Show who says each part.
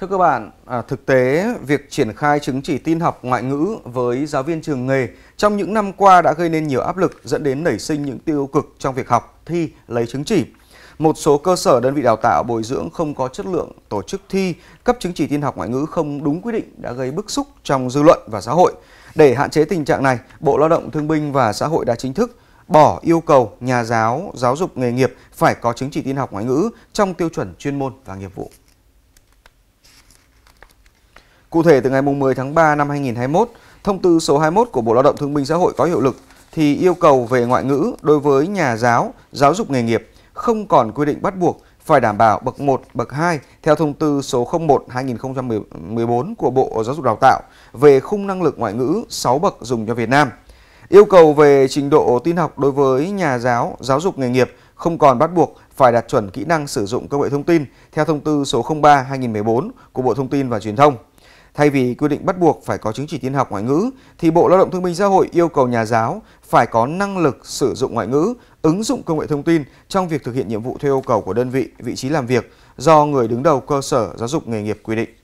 Speaker 1: Thưa các bạn, à, thực tế việc triển khai chứng chỉ tin học ngoại ngữ với giáo viên trường nghề trong những năm qua đã gây nên nhiều áp lực dẫn đến nảy sinh những tiêu cực trong việc học, thi, lấy chứng chỉ. Một số cơ sở đơn vị đào tạo bồi dưỡng không có chất lượng, tổ chức thi, cấp chứng chỉ tin học ngoại ngữ không đúng quy định đã gây bức xúc trong dư luận và xã hội. Để hạn chế tình trạng này, Bộ Lao động Thương binh và Xã hội đã chính thức bỏ yêu cầu nhà giáo, giáo dục nghề nghiệp phải có chứng chỉ tin học ngoại ngữ trong tiêu chuẩn chuyên môn và nghiệp vụ. Cụ thể, từ ngày 10 tháng 3 năm 2021, thông tư số 21 của Bộ Lao động Thương binh Xã hội có hiệu lực thì yêu cầu về ngoại ngữ đối với nhà giáo, giáo dục nghề nghiệp không còn quy định bắt buộc phải đảm bảo bậc 1, bậc 2 theo thông tư số 01-2014 của Bộ Giáo dục Đào tạo về khung năng lực ngoại ngữ 6 bậc dùng cho Việt Nam. Yêu cầu về trình độ tin học đối với nhà giáo, giáo dục nghề nghiệp không còn bắt buộc phải đạt chuẩn kỹ năng sử dụng công nghệ thông tin theo thông tư số 03-2014 của Bộ Thông tin và Truyền thông. Thay vì quy định bắt buộc phải có chứng chỉ tin học ngoại ngữ, thì Bộ Lao động Thương binh Xã hội yêu cầu nhà giáo phải có năng lực sử dụng ngoại ngữ, ứng dụng công nghệ thông tin trong việc thực hiện nhiệm vụ theo yêu cầu của đơn vị, vị trí làm việc do người đứng đầu cơ sở giáo dục nghề nghiệp quy định.